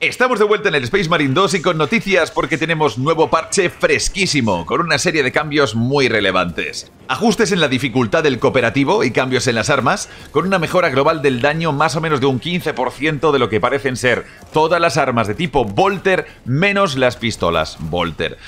Estamos de vuelta en el Space Marine 2 y con noticias porque tenemos nuevo parche fresquísimo, con una serie de cambios muy relevantes. Ajustes en la dificultad del cooperativo y cambios en las armas, con una mejora global del daño más o menos de un 15% de lo que parecen ser todas las armas de tipo Volter menos las pistolas Volter.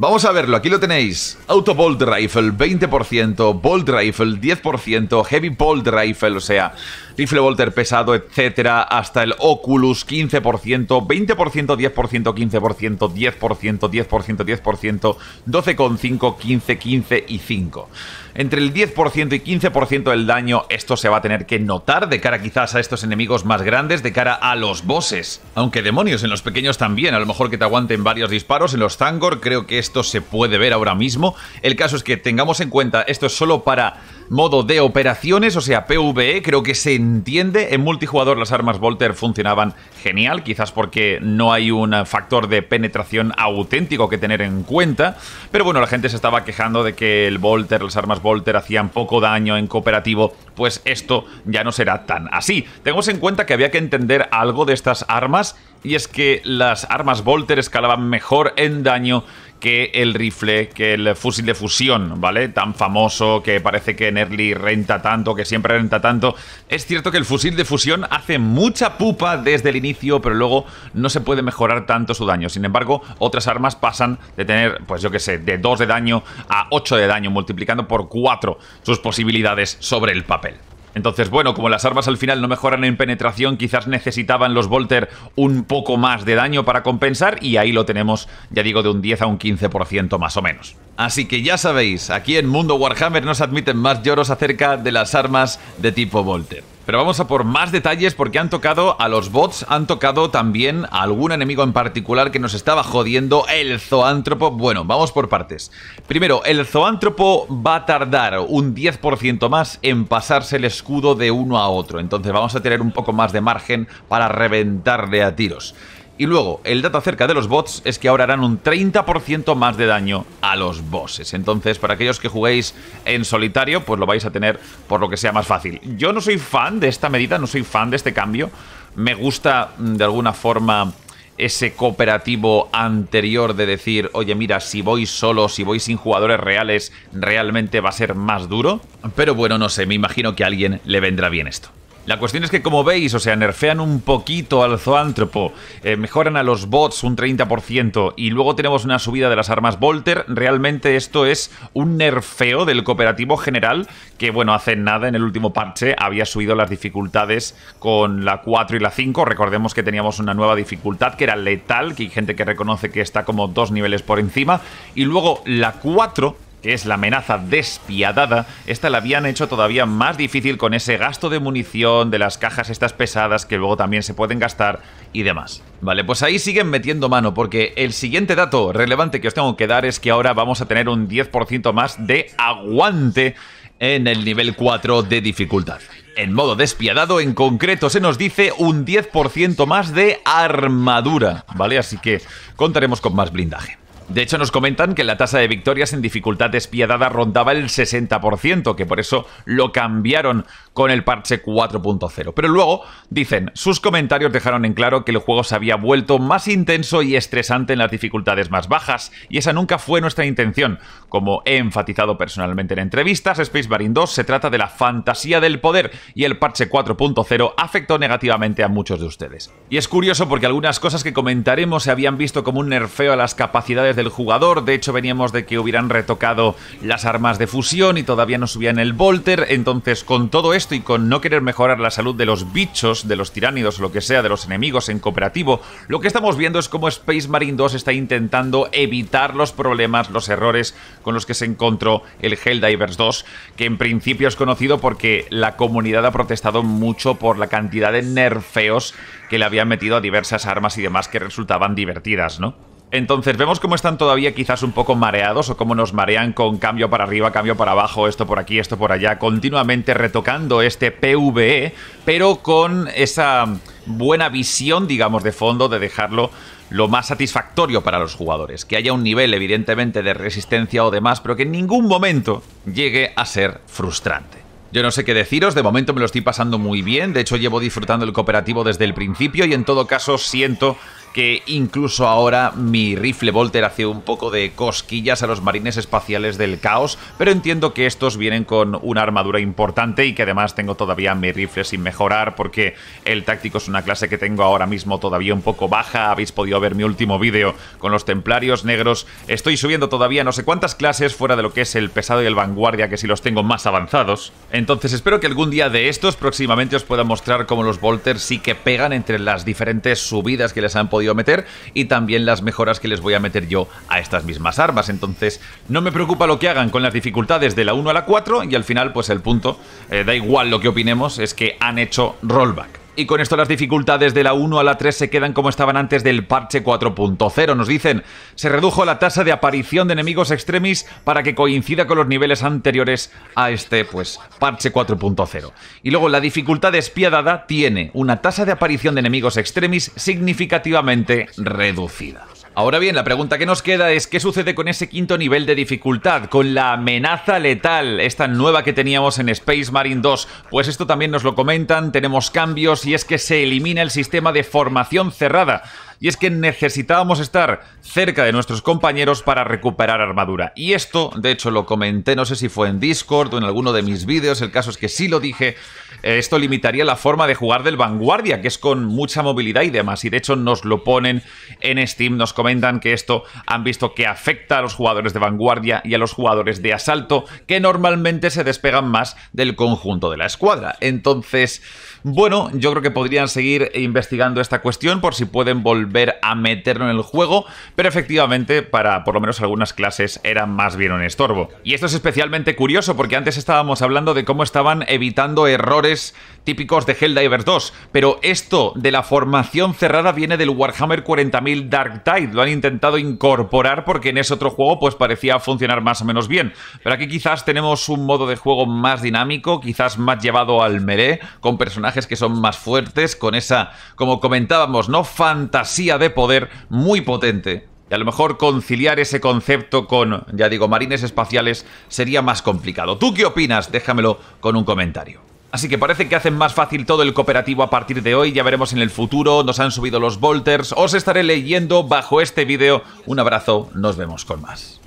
Vamos a verlo, aquí lo tenéis. Auto Bolt Rifle, 20%, Bolt Rifle, 10%, Heavy Bolt Rifle, o sea, rifle Volter pesado, etcétera, hasta el Oculus, 15%, 20%, 10%, 15%, 10%, 10%, 10%, 12,5, 15, 15 y 5 entre el 10% y 15% del daño. Esto se va a tener que notar de cara quizás a estos enemigos más grandes, de cara a los bosses. Aunque demonios, en los pequeños también, a lo mejor que te aguanten varios disparos. En los Zangor creo que esto se puede ver ahora mismo. El caso es que tengamos en cuenta, esto es solo para modo de operaciones, o sea, PvE, creo que se entiende. En multijugador las armas Volter funcionaban genial, quizás porque no hay un factor de penetración auténtico que tener en cuenta. Pero bueno, la gente se estaba quejando de que el Volter, las armas Volter hacían poco daño en cooperativo, pues esto ya no será tan así. Tengamos en cuenta que había que entender algo de estas armas, y es que las armas Volter escalaban mejor en daño que el rifle, que el fusil de fusión, ¿vale? Tan famoso, que parece que en Nerly renta tanto, que siempre renta tanto. Es cierto que el fusil de fusión hace mucha pupa desde el inicio, pero luego no se puede mejorar tanto su daño. Sin embargo, otras armas pasan de tener, pues yo qué sé, de 2 de daño a 8 de daño, multiplicando por 4 sus posibilidades sobre el papel. Entonces, bueno, como las armas al final no mejoran en penetración, quizás necesitaban los Volter un poco más de daño para compensar y ahí lo tenemos, ya digo, de un 10 a un 15% más o menos. Así que ya sabéis, aquí en Mundo Warhammer no se admiten más lloros acerca de las armas de tipo Volter. Pero vamos a por más detalles porque han tocado a los bots, han tocado también a algún enemigo en particular que nos estaba jodiendo, el zoántropo. Bueno, vamos por partes. Primero, el zoántropo va a tardar un 10% más en pasarse el escudo de uno a otro. Entonces vamos a tener un poco más de margen para reventarle a tiros. Y luego, el dato acerca de los bots es que ahora harán un 30% más de daño a los bosses. Entonces, para aquellos que juguéis en solitario, pues lo vais a tener por lo que sea más fácil. Yo no soy fan de esta medida, no soy fan de este cambio. Me gusta mm, de alguna forma ese cooperativo anterior de decir, oye, mira, si voy solo, si voy sin jugadores reales, realmente va a ser más duro. Pero bueno, no sé, me imagino que a alguien le vendrá bien esto. La cuestión es que, como veis, o sea, nerfean un poquito al zoántropo, eh, mejoran a los bots un 30% y luego tenemos una subida de las armas Volter. Realmente esto es un nerfeo del cooperativo general que, bueno, hace nada en el último parche había subido las dificultades con la 4 y la 5. Recordemos que teníamos una nueva dificultad que era letal, que hay gente que reconoce que está como dos niveles por encima. Y luego la 4 que es la amenaza despiadada, esta la habían hecho todavía más difícil con ese gasto de munición, de las cajas estas pesadas que luego también se pueden gastar y demás. Vale, pues ahí siguen metiendo mano porque el siguiente dato relevante que os tengo que dar es que ahora vamos a tener un 10% más de aguante en el nivel 4 de dificultad. En modo despiadado, en concreto, se nos dice un 10% más de armadura, ¿vale? Así que contaremos con más blindaje. De hecho, nos comentan que la tasa de victorias en dificultad despiadada rondaba el 60%, que por eso lo cambiaron con el parche 4.0. Pero luego, dicen, sus comentarios dejaron en claro que el juego se había vuelto más intenso y estresante en las dificultades más bajas, y esa nunca fue nuestra intención. Como he enfatizado personalmente en entrevistas, Space Marine 2 se trata de la fantasía del poder, y el parche 4.0 afectó negativamente a muchos de ustedes. Y es curioso porque algunas cosas que comentaremos se habían visto como un nerfeo a las capacidades el jugador. De hecho, veníamos de que hubieran retocado las armas de fusión y todavía no subían el Volter. Entonces, con todo esto y con no querer mejorar la salud de los bichos, de los tiránidos o lo que sea, de los enemigos en cooperativo, lo que estamos viendo es cómo Space Marine 2 está intentando evitar los problemas, los errores con los que se encontró el Helldivers 2, que en principio es conocido porque la comunidad ha protestado mucho por la cantidad de nerfeos que le habían metido a diversas armas y demás que resultaban divertidas, ¿no? Entonces vemos cómo están todavía quizás un poco mareados o cómo nos marean con cambio para arriba, cambio para abajo, esto por aquí, esto por allá, continuamente retocando este PVE, pero con esa buena visión, digamos, de fondo de dejarlo lo más satisfactorio para los jugadores, que haya un nivel evidentemente de resistencia o demás, pero que en ningún momento llegue a ser frustrante. Yo no sé qué deciros, de momento me lo estoy pasando muy bien, de hecho llevo disfrutando el cooperativo desde el principio y en todo caso siento que incluso ahora mi rifle Volter hace un poco de cosquillas a los marines espaciales del caos, pero entiendo que estos vienen con una armadura importante y que además tengo todavía mi rifle sin mejorar porque el táctico es una clase que tengo ahora mismo todavía un poco baja, habéis podido ver mi último vídeo con los templarios negros, estoy subiendo todavía no sé cuántas clases fuera de lo que es el pesado y el vanguardia que si los tengo más avanzados, entonces espero que algún día de estos próximamente os pueda mostrar cómo los volter sí que pegan entre las diferentes subidas que les han podido meter y también las mejoras que les voy a meter yo a estas mismas armas. Entonces, no me preocupa lo que hagan con las dificultades de la 1 a la 4 y al final, pues el punto, eh, da igual lo que opinemos, es que han hecho rollback y con esto las dificultades de la 1 a la 3 se quedan como estaban antes del parche 4.0. Nos dicen, se redujo la tasa de aparición de enemigos extremis para que coincida con los niveles anteriores a este pues parche 4.0. Y luego la dificultad despiadada tiene una tasa de aparición de enemigos extremis significativamente reducida. Ahora bien, la pregunta que nos queda es qué sucede con ese quinto nivel de dificultad, con la amenaza letal, esta nueva que teníamos en Space Marine 2. Pues esto también nos lo comentan, tenemos cambios y es que se elimina el sistema de formación cerrada y es que necesitábamos estar cerca de nuestros compañeros para recuperar armadura. Y esto, de hecho, lo comenté, no sé si fue en Discord o en alguno de mis vídeos, el caso es que sí lo dije, eh, esto limitaría la forma de jugar del vanguardia, que es con mucha movilidad y demás, y de hecho nos lo ponen en Steam, nos comentan que esto han visto que afecta a los jugadores de vanguardia y a los jugadores de asalto, que normalmente se despegan más del conjunto de la escuadra. Entonces, bueno, yo creo que podrían seguir investigando esta cuestión por si pueden volver ver a meterlo en el juego, pero efectivamente para por lo menos algunas clases era más bien un estorbo. Y esto es especialmente curioso porque antes estábamos hablando de cómo estaban evitando errores típicos de Helldivers 2, pero esto de la formación cerrada viene del Warhammer 40.000 Dark Tide, lo han intentado incorporar porque en ese otro juego pues parecía funcionar más o menos bien, pero aquí quizás tenemos un modo de juego más dinámico, quizás más llevado al melee, con personajes que son más fuertes, con esa, como comentábamos, ¿no? Fantasía de poder muy potente. Y a lo mejor conciliar ese concepto con, ya digo, marines espaciales sería más complicado. ¿Tú qué opinas? Déjamelo con un comentario. Así que parece que hacen más fácil todo el cooperativo a partir de hoy, ya veremos en el futuro, nos han subido los volters, os estaré leyendo bajo este vídeo. Un abrazo, nos vemos con más.